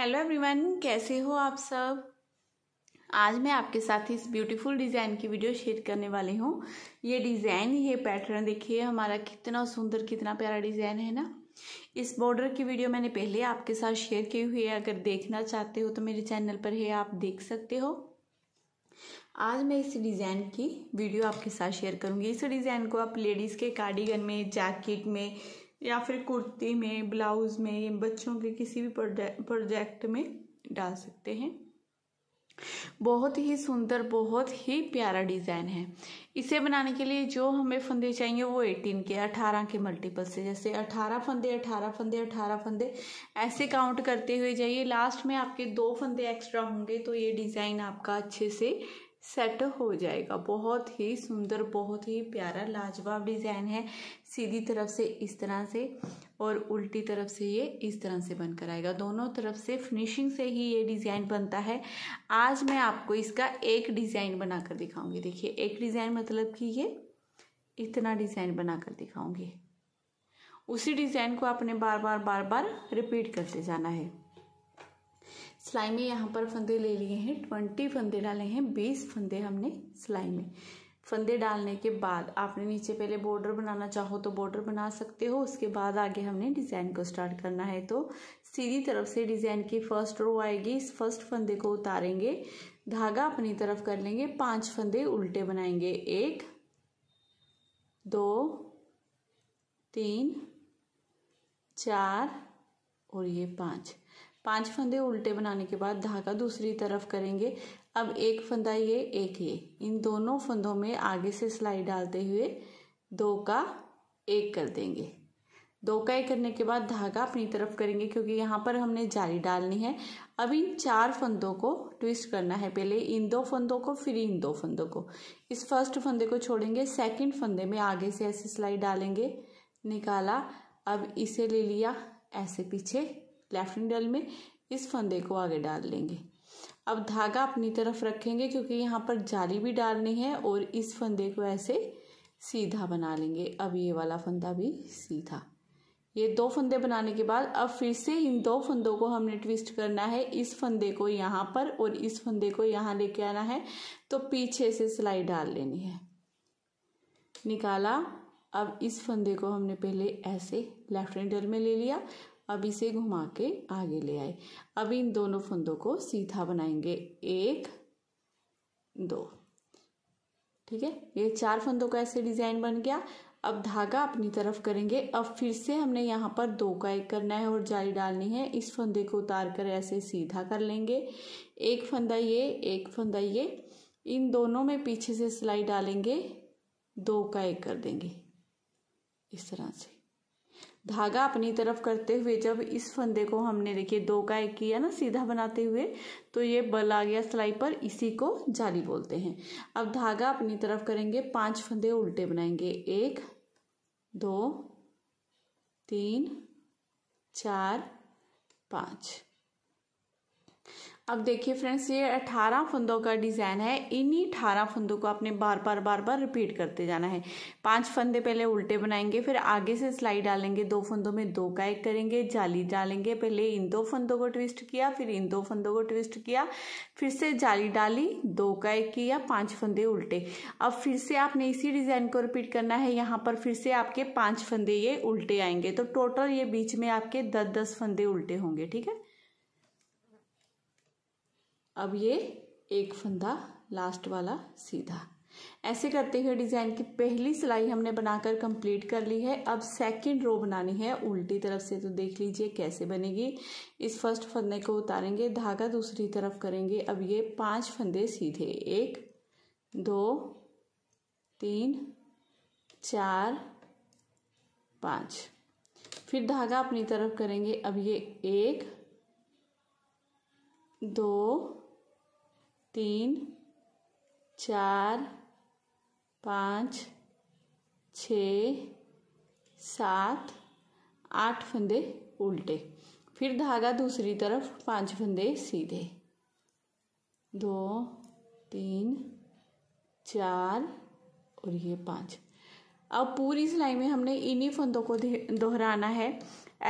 hello everyone कैसे हो आप सब आज मैं आपके साथ इस ब्यूटीफुल डिज़ाइन की वीडियो शेयर करने वाली हूँ ये डिज़ाइन ये पैटर्न देखिए हमारा कितना सुंदर कितना प्यारा डिज़ाइन है ना इस बॉर्डर की वीडियो मैंने पहले आपके साथ शेयर की हुई है अगर देखना चाहते हो तो मेरे चैनल पर है आप देख सकते हो आज मैं इस डिज़ाइन की वीडियो आपके साथ शेयर करूंगी इस डिज़ाइन को आप लेडीज़ के कार्डिगन में जैकेट में या फिर कुर्ती में ब्लाउज़ में बच्चों के किसी भी प्रोजेक्ट में डाल सकते हैं बहुत ही सुंदर बहुत ही प्यारा डिज़ाइन है इसे बनाने के लिए जो हमें फंदे चाहिए वो एटीन के अठारह के मल्टीपल से जैसे अठारह फंदे अठारह फंदे अठारह फंदे ऐसे काउंट करते हुए जाइए लास्ट में आपके दो फंदे एक्स्ट्रा होंगे तो ये डिज़ाइन आपका अच्छे से सेट हो जाएगा बहुत ही सुंदर बहुत ही प्यारा लाजवाब डिज़ाइन है सीधी तरफ से इस तरह से और उल्टी तरफ से ये इस तरह से बनकर आएगा दोनों तरफ से फिनिशिंग से ही ये डिज़ाइन बनता है आज मैं आपको इसका एक डिज़ाइन बनाकर दिखाऊंगी देखिए एक डिज़ाइन मतलब कि ये इतना डिज़ाइन बनाकर दिखाऊंगी उसी डिज़ाइन को आपने बार बार बार बार रिपीट करते जाना है सिलाई में यहाँ पर फंदे ले लिए हैं ट्वेंटी फंदे डाले हैं बीस फंदे हमने सिलाई में फंदे डालने के बाद आपने नीचे पहले बॉर्डर बनाना चाहो तो बॉर्डर बना सकते हो उसके बाद आगे हमने डिज़ाइन को स्टार्ट करना है तो सीधी तरफ से डिज़ाइन की फर्स्ट रो आएगी इस फर्स्ट फंदे को उतारेंगे धागा अपनी तरफ कर लेंगे पांच फंदे उल्टे बनाएंगे एक दो तीन चार और ये पाँच पांच फंदे उल्टे बनाने के बाद धागा दूसरी तरफ करेंगे अब एक फंदा ये एक ये इन दोनों फंदों में आगे से सिलाई डालते हुए दो का एक कर देंगे दो का एक करने के बाद धागा अपनी तरफ करेंगे क्योंकि यहाँ पर हमने जाली डालनी है अब इन चार फंदों को ट्विस्ट करना है पहले इन दो फंदों को फिर इन दो फंदों को इस फर्स्ट फंदे को छोड़ेंगे सेकंड फंदे में आगे से ऐसे सिलाई डालेंगे निकाला अब इसे ले लिया ऐसे पीछे लेफ्ट निडल में इस फंदे को आगे डाल लेंगे अब धागा अपनी तरफ रखेंगे क्योंकि यहाँ पर जाली भी डालनी है और इस फंदे को ऐसे सीधा बना लेंगे अब ये वाला फंदा भी सीधा ये दो फंदे बनाने के बाद अब फिर से इन दो फंदों को हमने ट्विस्ट करना है इस फंदे को यहाँ पर और इस फंदे को यहाँ लेके आना है तो पीछे से सिलाई डाल लेनी है निकाला अब इस फंदे को हमने पहले ऐसे लेफ्ट हैंडर में ले लिया अब इसे घुमा के आगे ले आए अब इन दोनों फंदों को सीधा बनाएंगे एक दो ठीक है ये चार फंदों का ऐसे डिज़ाइन बन गया अब धागा अपनी तरफ करेंगे अब फिर से हमने यहाँ पर दो का एक करना है और जाली डालनी है इस फंदे को उतार कर ऐसे सीधा कर लेंगे एक फंदा ये एक फंदा ये इन दोनों में पीछे से सिलाई डालेंगे दो का एक कर देंगे इस तरह से धागा अपनी तरफ करते हुए जब इस फंदे को हमने देखिए दो का एक किया ना सीधा बनाते हुए तो ये बल आ गया सिलाई पर इसी को जाली बोलते हैं अब धागा अपनी तरफ करेंगे पांच फंदे उल्टे बनाएंगे एक दो तीन चार पाँच अब देखिए फ्रेंड्स ये अठारह फंदों का डिज़ाइन है इन्हीं अठारह फंदों को आपने बार बार बार बार रिपीट करते जाना है पांच फंदे पहले उल्टे बनाएंगे फिर आगे से सिलाई डालेंगे दो फंदों में दो का एक करेंगे जाली डालेंगे पहले इन दो फंदों को ट्विस्ट किया फिर इन दो फंदों को ट्विस्ट किया फिर से जाली डाली दो का एक किया पाँच फंदे उल्टे अब फिर से आपने इसी डिज़ाइन को रिपीट करना है यहाँ पर फिर से आपके पाँच फंदे ये उल्टे आएंगे तो टोटल ये बीच में आपके दस दस फंदे उल्टे होंगे ठीक है अब ये एक फंदा लास्ट वाला सीधा ऐसे करते हुए डिज़ाइन की पहली सिलाई हमने बनाकर कंप्लीट कर ली है अब सेकंड रो बनानी है उल्टी तरफ से तो देख लीजिए कैसे बनेगी इस फर्स्ट फंदे को उतारेंगे धागा दूसरी तरफ करेंगे अब ये पांच फंदे सीधे एक दो तीन चार पाँच फिर धागा अपनी तरफ करेंगे अब ये एक दो तीन चार पाँच छ सात आठ फंदे उल्टे फिर धागा दूसरी तरफ पांच फंदे सीधे दो तीन चार और ये पाँच अब पूरी सिलाई में हमने इन्हीं फंदों को दोहराना है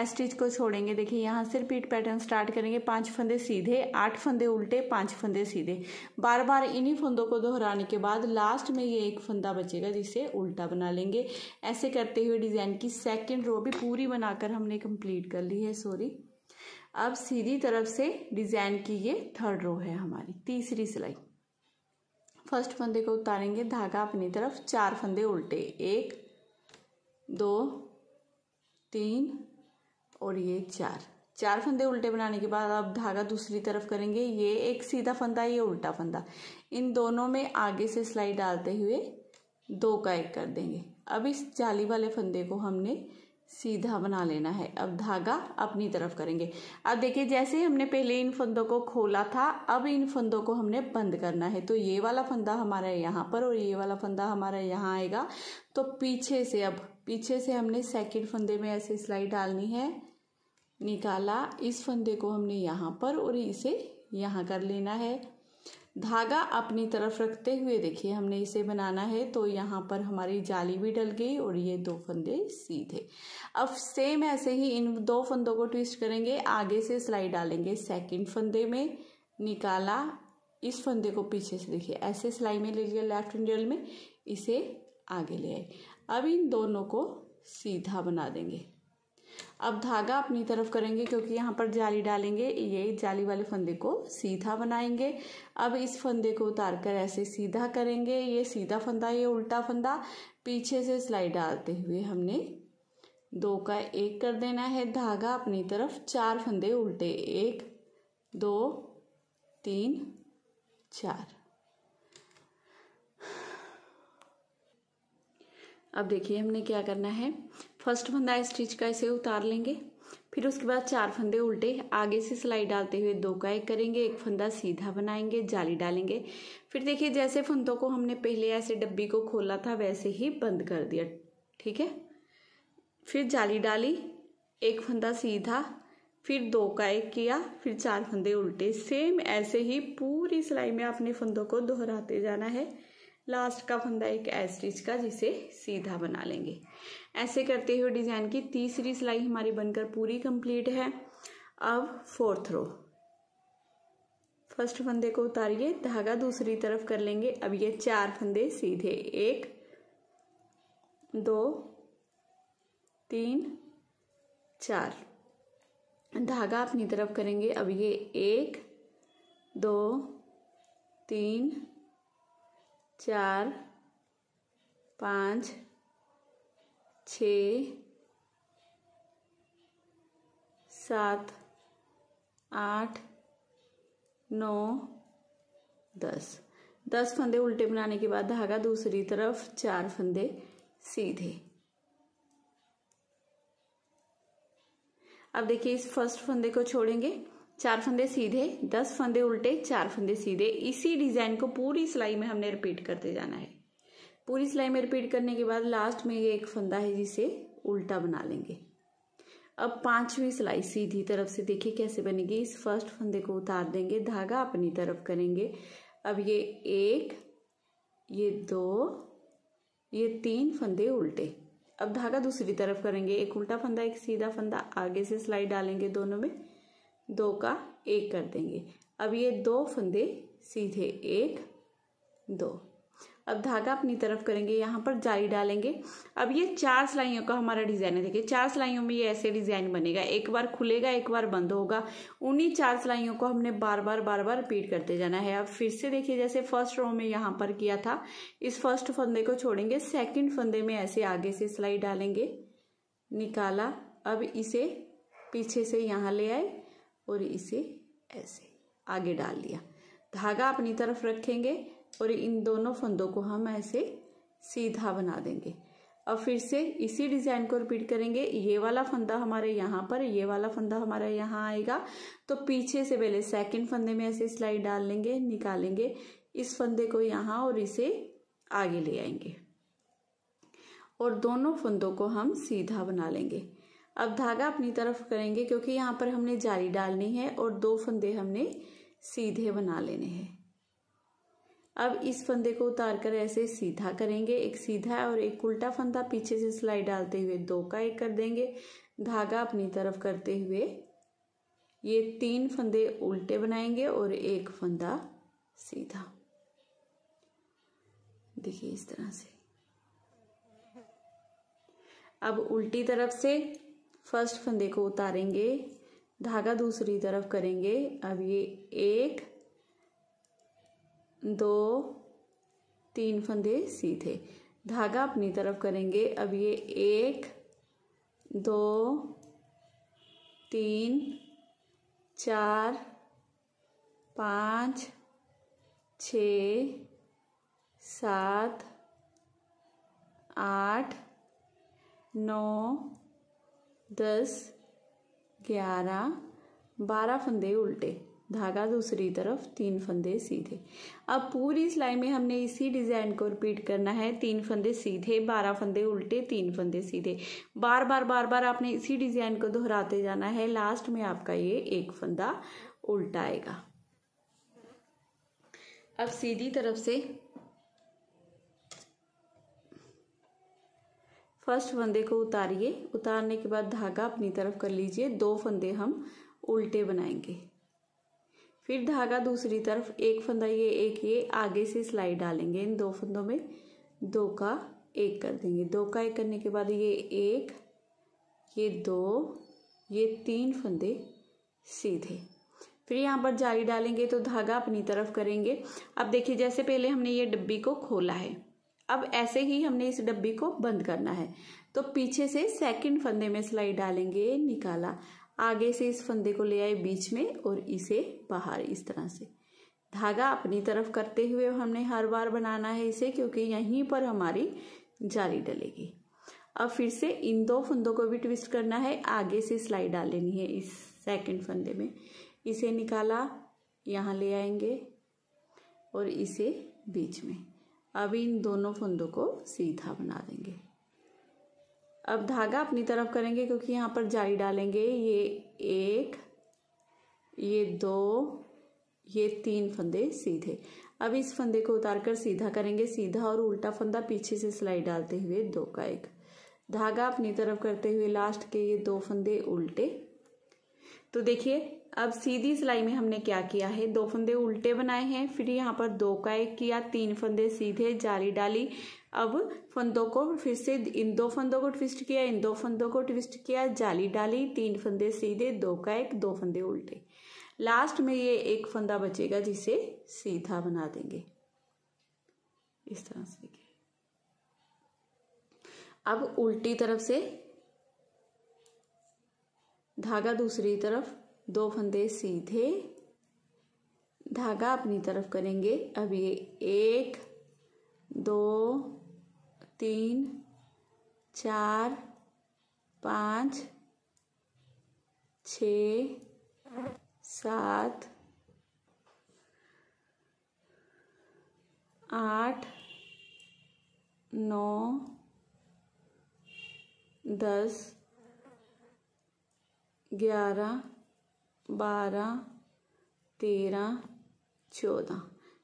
स्टिच को छोड़ेंगे देखिए यहाँ से रिपीट पैटर्न स्टार्ट करेंगे पांच फंदे सीधे आठ फंदे उल्टे पांच फंदे सीधे बार बार इन्हीं फंदों को दोहराने के बाद लास्ट में ये एक फंदा बचेगा जिसे उल्टा बना लेंगे ऐसे करते हुए डिज़ाइन की सेकेंड रो भी पूरी बनाकर हमने कंप्लीट कर ली है सॉरी अब सीधी तरफ से डिज़ाइन की ये थर्ड रो है हमारी तीसरी सिलाई फर्स्ट फंदे को उतारेंगे धागा अपनी तरफ चार फंदे उल्टे एक दो तीन और ये चार चार फंदे उल्टे बनाने के बाद आप धागा दूसरी तरफ करेंगे ये एक सीधा फंदा ये उल्टा फंदा इन दोनों में आगे से सिलाई डालते हुए दो का एक कर देंगे अब इस जाली वाले फंदे को हमने सीधा बना लेना है अब धागा अपनी तरफ करेंगे अब देखिए जैसे हमने पहले इन फंदों को खोला था अब इन फंदों को हमने बंद करना है तो ये वाला फंदा हमारा यहाँ पर और ये वाला फंदा हमारा यहाँ आएगा तो पीछे से अब पीछे से हमने सेकंड फंदे में ऐसे सिलाई डालनी है निकाला इस फंदे को हमने यहाँ पर और इसे यहाँ कर लेना है धागा अपनी तरफ रखते हुए देखिए हमने इसे बनाना है तो यहाँ पर हमारी जाली भी डल गई और ये दो फंदे सीधे अब सेम ऐसे ही इन दो फंदों को ट्विस्ट करेंगे आगे से सिलाई डालेंगे सेकंड फंदे में निकाला इस फंदे को पीछे से देखिए ऐसे सिलाई में ले लिया लेफ्ट इंडियल में इसे आगे ले आए अब इन दोनों को सीधा बना देंगे अब धागा अपनी तरफ करेंगे क्योंकि यहाँ पर जाली डालेंगे ये जाली वाले फंदे को सीधा बनाएंगे अब इस फंदे को उतार कर ऐसे सीधा करेंगे ये सीधा फंदा ये उल्टा फंदा पीछे से सिलाई डालते हुए हमने दो का एक कर देना है धागा अपनी तरफ चार फंदे उल्टे एक दो तीन चार अब देखिए हमने क्या करना है फर्स्ट फंदा इस स्टिच का इसे उतार लेंगे फिर उसके बाद चार फंदे उल्टे आगे से सिलाई डालते हुए दो का एक करेंगे एक फंदा सीधा बनाएंगे जाली डालेंगे फिर देखिए जैसे फंदों को हमने पहले ऐसे डब्बी को खोला था वैसे ही बंद कर दिया ठीक है फिर जाली डाली एक फंदा सीधा फिर दो का एक किया फिर चार फंदे उल्टे सेम ऐसे ही पूरी सिलाई में अपने फंदों को दोहराते जाना है लास्ट का फंदा एक ए स्टिच का जिसे सीधा बना लेंगे ऐसे करते हुए डिज़ाइन की तीसरी सिलाई हमारी बनकर पूरी कंप्लीट है अब फोर्थ रो फर्स्ट फंदे को उतारिए धागा दूसरी तरफ कर लेंगे अब ये चार फंदे सीधे एक दो तीन चार धागा अपनी तरफ करेंगे अब ये एक दो तीन चार पाँच छ सात आठ नौ दस दस फंदे उल्टे बनाने के बाद धागा दूसरी तरफ चार फंदे सीधे अब देखिए इस फर्स्ट फंदे को छोड़ेंगे चार फंदे सीधे दस फंदे उल्टे चार फंदे सीधे इसी डिजाइन को पूरी सिलाई में हमने रिपीट करते जाना है पूरी सिलाई में रिपीट करने के बाद लास्ट में ये एक फंदा है जिसे उल्टा बना लेंगे अब पांचवी सिलाई सीधी तरफ से देखिए कैसे बनेगी इस फर्स्ट फंदे को उतार देंगे धागा अपनी तरफ करेंगे अब ये एक ये दो ये तीन फंदे उल्टे अब धागा दूसरी तरफ करेंगे एक उल्टा फंदा एक सीधा फंदा आगे से सिलाई डालेंगे दोनों में दो का एक कर देंगे अब ये दो फंदे सीधे एक दो अब धागा अपनी तरफ करेंगे यहाँ पर जाली डालेंगे अब ये चार सिलाइयों का हमारा डिज़ाइन है देखिए चार सिलाइयों में ये ऐसे डिज़ाइन बनेगा एक बार खुलेगा एक बार बंद होगा उन्हीं चार सिलाइयों को हमने बार बार बार बार रिपीट करते जाना है अब फिर से देखिए जैसे फर्स्ट रो में यहाँ पर किया था इस फर्स्ट फंदे को छोड़ेंगे सेकेंड फंदे में ऐसे आगे से सिलाई डालेंगे निकाला अब इसे पीछे से यहाँ ले आए और इसे ऐसे आगे डाल दिया धागा अपनी तरफ रखेंगे और इन दोनों फंदों को हम ऐसे सीधा बना देंगे अब फिर से इसी डिज़ाइन को रिपीट करेंगे ये वाला फंदा हमारे यहाँ पर ये वाला फंदा हमारा यहाँ आएगा तो पीछे से पहले सेकंड फंदे में ऐसे सिलाई डाल लेंगे निकालेंगे इस फंदे को यहाँ और इसे आगे ले आएंगे और दोनों फंदों को हम सीधा बना लेंगे अब धागा अपनी तरफ करेंगे क्योंकि यहाँ पर हमने जाली डालनी है और दो फंदे हमने सीधे बना लेने हैं अब इस फंदे को उतार कर ऐसे सीधा करेंगे एक सीधा और एक उल्टा फंदा पीछे से सिलाई डालते हुए दो का एक कर देंगे धागा अपनी तरफ करते हुए ये तीन फंदे उल्टे बनाएंगे और एक फंदा सीधा देखिए इस तरह से अब उल्टी तरफ से फर्स्ट फंदे को उतारेंगे धागा दूसरी तरफ करेंगे अब ये एक दो तीन फंदे सीधे धागा अपनी तरफ करेंगे अब ये एक दो तीन चार पाँच छ सात आठ नौ दस ग्यारह बारह फंदे उल्टे धागा दूसरी तरफ तीन फंदे सीधे अब पूरी सिलाई में हमने इसी डिज़ाइन को रिपीट करना है तीन फंदे सीधे बारह फंदे उल्टे तीन फंदे सीधे बार बार बार बार आपने इसी डिज़ाइन को दोहराते जाना है लास्ट में आपका ये एक फंदा उल्टा आएगा अब सीधी तरफ से फर्स्ट फंदे को उतारिए उतारने के बाद धागा अपनी तरफ कर लीजिए दो फंदे हम उल्टे बनाएंगे फिर धागा दूसरी तरफ एक फंदा ये एक ये आगे से सिलाई डालेंगे इन दो फंदों में दो का एक कर देंगे दो का एक करने के बाद ये एक ये दो ये तीन फंदे सीधे फिर यहाँ पर जाली डालेंगे तो धागा अपनी तरफ करेंगे अब देखिए जैसे पहले हमने ये डब्बी को खोला है अब ऐसे ही हमने इस डब्बी को बंद करना है तो पीछे से सेकंड फंदे में सिलाई डालेंगे निकाला आगे से इस फंदे को ले आए बीच में और इसे बाहर इस तरह से धागा अपनी तरफ करते हुए हमने हर बार बनाना है इसे क्योंकि यहीं पर हमारी जाली डलेगी अब फिर से इन दो फंदों को भी ट्विस्ट करना है आगे से सिलाई डाल लेनी है इस सेकंड फंदे में इसे निकाला यहाँ ले आएंगे और इसे बीच में अब इन दोनों फंदों को सीधा बना देंगे अब धागा अपनी तरफ करेंगे क्योंकि यहाँ पर जाली डालेंगे ये एक ये दो ये तीन फंदे सीधे अब इस फंदे को उतार कर सीधा करेंगे सीधा और उल्टा फंदा पीछे से सिलाई डालते हुए दो का एक धागा अपनी तरफ करते हुए लास्ट के ये दो फंदे उल्टे तो देखिए अब सीधी सिलाई में हमने क्या किया है दो फंदे उल्टे बनाए हैं फिर यहाँ पर दो का एक किया तीन फंदे सीधे जाली डाली अब फंदों को फिर से इन दो फंदों को ट्विस्ट किया इन दो फंदों को ट्विस्ट किया जाली डाली तीन फंदे सीधे दो का एक दो फंदे उल्टे लास्ट में ये एक फंदा बचेगा जिसे सीधा बना देंगे इस तरह से अब उल्टी तरफ से धागा दूसरी तरफ दो फंदे सीधे धागा अपनी तरफ करेंगे अब ये एक दो तीन चार पाँच छ सात आठ नौ दस ग्यारह बारह तेरह चौदह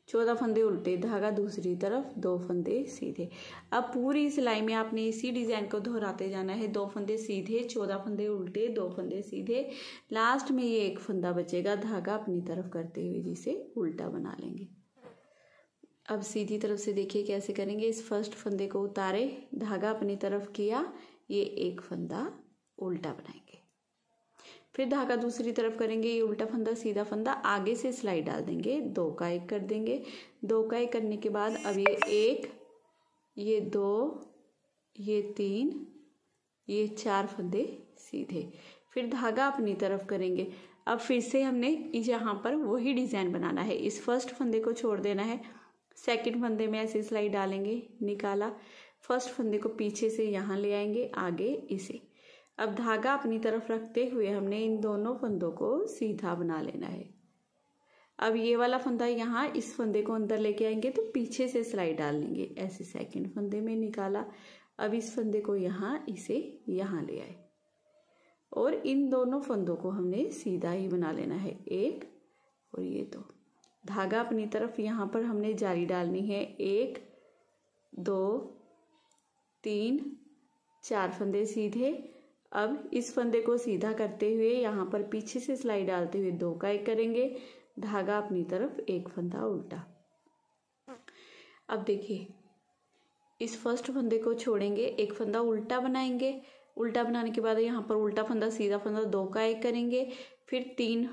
चौदह फंदे उल्टे धागा दूसरी तरफ दो फंदे सीधे अब पूरी सिलाई में आपने इसी डिज़ाइन को दोहराते जाना है दो फंदे सीधे चौदह फंदे उल्टे दो फंदे सीधे लास्ट में ये एक फंदा बचेगा धागा अपनी तरफ करते हुए जिसे उल्टा बना लेंगे अब सीधी तरफ से देखिए कैसे करेंगे इस फर्स्ट फंदे को उतारे धागा अपनी तरफ किया ये एक फंदा उल्टा बनाएंगे फिर धागा दूसरी तरफ करेंगे ये उल्टा फंदा सीधा फंदा आगे से सिलाई डाल देंगे दो का एक कर देंगे दो का एक करने के बाद अब ये एक ये दो ये तीन ये चार फंदे सीधे फिर धागा अपनी तरफ करेंगे अब फिर से हमने यहाँ पर वही डिज़ाइन बनाना है इस फर्स्ट फंदे को छोड़ देना है सेकंड फंदे में ऐसे सिलाई डालेंगे निकाला फर्स्ट फंदे को पीछे से यहाँ ले आएंगे आगे इसे अब धागा अपनी तरफ रखते हुए हमने इन दोनों फंदों को सीधा बना लेना है अब ये वाला फंदा यहाँ इस फंदे को अंदर लेके आएंगे तो पीछे से सिलाई डाल लेंगे ऐसे सेकंड फंदे में निकाला अब इस फंदे को यहाँ इसे यहाँ ले आए और इन दोनों फंदों को हमने सीधा ही बना लेना है एक और ये दो धागा अपनी तरफ यहाँ पर हमने जारी डालनी है एक दो तीन चार फंदे सीधे अब इस फंदे को सीधा करते हुए यहाँ पर पीछे से सिलाई डालते हुए दो का एक करेंगे धागा अपनी तरफ एक फंदा उल्टा अब देखिए इस फर्स्ट फंदे को छोड़ेंगे एक फंदा उल्टा बनाएंगे उल्टा बनाने के बाद यहाँ पर उल्टा फंदा सीधा फंदा दो का एक करेंगे फिर तीन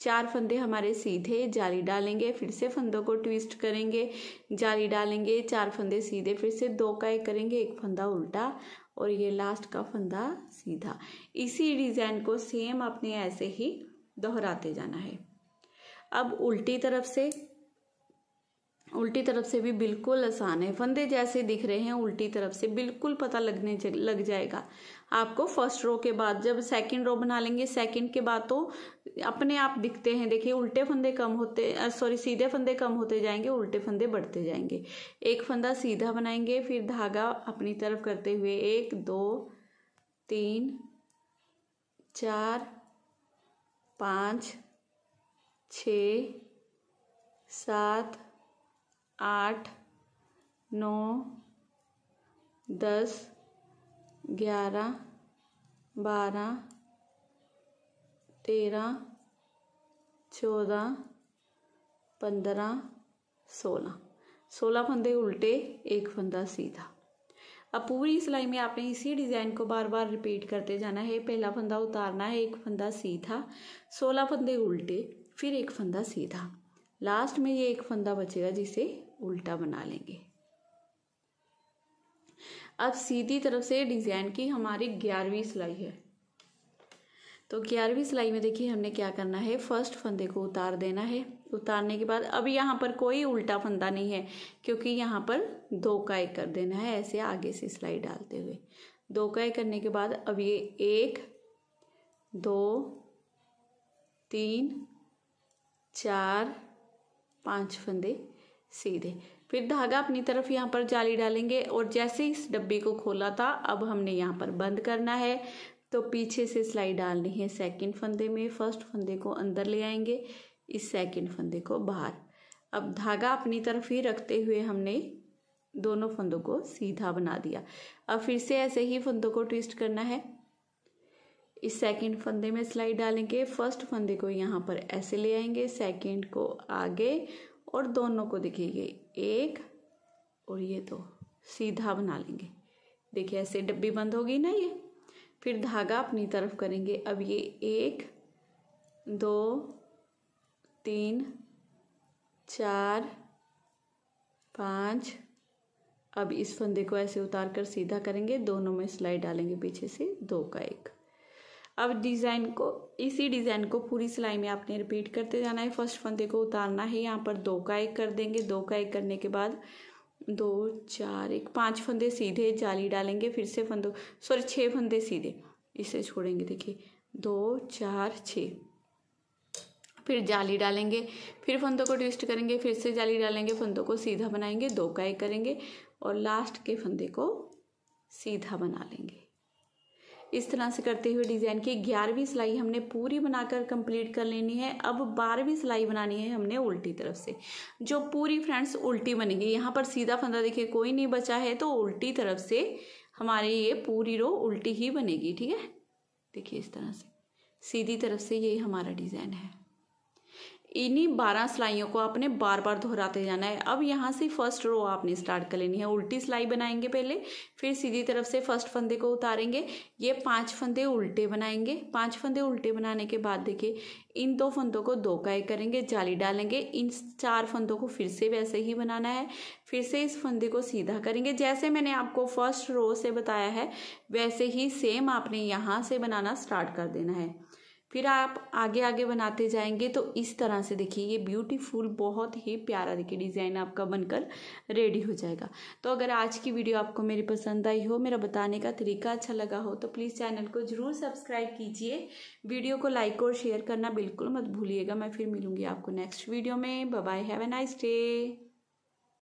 चार फंदे हमारे सीधे जाली डालेंगे फिर से फंदों को ट्विस्ट करेंगे जाली डालेंगे चार फंदे सीधे फिर से दो का एक करेंगे एक फंदा उल्टा और ये लास्ट का फंदा सीधा इसी डिज़ाइन को सेम आपने ऐसे ही दोहराते जाना है अब उल्टी तरफ से उल्टी तरफ से भी बिल्कुल आसान है फंदे जैसे दिख रहे हैं उल्टी तरफ से बिल्कुल पता लगने लग जाएगा आपको फर्स्ट रो के बाद जब सेकंड रो बना लेंगे सेकंड के बाद तो अपने आप दिखते हैं देखिए उल्टे फंदे कम होते सॉरी सीधे फंदे कम होते जाएंगे उल्टे फंदे बढ़ते जाएंगे एक फंदा सीधा बनाएंगे फिर धागा अपनी तरफ करते हुए एक दो तीन चार पाँच छ सात आठ नौ दस ग्यारह बारह तेरह चौदह पंद्रह सोलह सोलह फंदे उल्टे एक फंदा सीधा अब पूरी सिलाई में आपने इसी डिज़ाइन को बार बार रिपीट करते जाना है पहला फंदा उतारना है एक फंदा सीधा सोलह फंदे उल्टे फिर एक फंदा सीधा लास्ट में ये एक फंदा बचेगा जिसे उल्टा बना लेंगे अब सीधी तरफ से डिजाइन की हमारी ग्यारहवीं सिलाई है तो ग्यारहवीं सिलाई में देखिए हमने क्या करना है फर्स्ट फंदे को उतार देना है उतारने के बाद अब यहाँ पर कोई उल्टा फंदा नहीं है क्योंकि यहाँ पर दो का एक कर देना है ऐसे आगे से सिलाई डालते हुए दो का एक करने के बाद अब ये एक दो तीन चार पांच फंदे सीधे फिर धागा अपनी तरफ यहाँ पर जाली डालेंगे और जैसे इस डब्बे को खोला था अब हमने यहाँ पर बंद करना है तो पीछे से सिलाई डालनी है सेकंड फंदे में फर्स्ट फंदे को अंदर ले आएंगे इस सेकंड फंदे को बाहर अब धागा अपनी तरफ ही रखते हुए हमने दोनों फंदों को सीधा बना दिया अब फिर से ऐसे ही फंदों को ट्विस्ट करना है इस सेकंड फंदे में सिलाई डालेंगे फर्स्ट फंदे को यहाँ पर ऐसे ले आएंगे सेकंड को आगे और दोनों को देखिए एक और ये दो तो सीधा बना लेंगे देखिए ऐसे डब्बी बंद होगी ना ये फिर धागा अपनी तरफ करेंगे अब ये एक दो तीन चार पाँच अब इस फंदे को ऐसे उतार कर सीधा करेंगे दोनों में सिलाई डालेंगे पीछे से दो का एक अब डिज़ाइन को इसी डिज़ाइन को पूरी सिलाई में आपने रिपीट करते जाना है फर्स्ट फंदे को उतारना है यहाँ पर दो का एक कर देंगे दो का एक करने के बाद दो चार एक पांच फंदे सीधे जाली डालेंगे फिर से फंदों सॉरी छः फंदे सीधे इसे छोड़ेंगे देखिए दो चार छः फिर जाली डालेंगे फिर फंदों को ट्विस्ट करेंगे फिर से जाली डालेंगे फंदों को सीधा बनाएंगे दो का एक करेंगे और लास्ट के फंदे को सीधा बना लेंगे इस तरह से करते हुए डिज़ाइन की ग्यारहवीं सिलाई हमने पूरी बनाकर कंप्लीट कर लेनी है अब बारहवीं सिलाई बनानी है हमने उल्टी तरफ से जो पूरी फ्रेंड्स उल्टी बनेगी यहाँ पर सीधा फंदा देखिए कोई नहीं बचा है तो उल्टी तरफ से हमारे ये पूरी रो उल्टी ही बनेगी ठीक है देखिए इस तरह से सीधी तरफ से ये हमारा डिज़ाइन है इन्हीं बारह सिलाइयों को आपने बार बार दोहराते जाना है अब यहाँ से फर्स्ट रो आपने स्टार्ट कर लेनी है उल्टी सिलाई बनाएंगे पहले फिर सीधी तरफ से फर्स्ट फंदे को उतारेंगे ये पांच फंदे उल्टे बनाएंगे पांच फंदे उल्टे बनाने के बाद देखिए इन दो फंदों को दो का एक करेंगे जाली डालेंगे इन चार फंदों को फिर से वैसे ही बनाना है फिर से इस फंदे को सीधा करेंगे जैसे मैंने आपको फर्स्ट रो से बताया है वैसे ही सेम आपने यहाँ से बनाना स्टार्ट कर देना है फिर आप आगे आगे बनाते जाएंगे तो इस तरह से देखिए ये ब्यूटीफुल बहुत ही प्यारा देखिए डिज़ाइन आपका बनकर रेडी हो जाएगा तो अगर आज की वीडियो आपको मेरी पसंद आई हो मेरा बताने का तरीका अच्छा लगा हो तो प्लीज़ चैनल को ज़रूर सब्सक्राइब कीजिए वीडियो को लाइक और शेयर करना बिल्कुल मत भूलिएगा मैं फिर मिलूँगी आपको नेक्स्ट वीडियो में bye have a nice day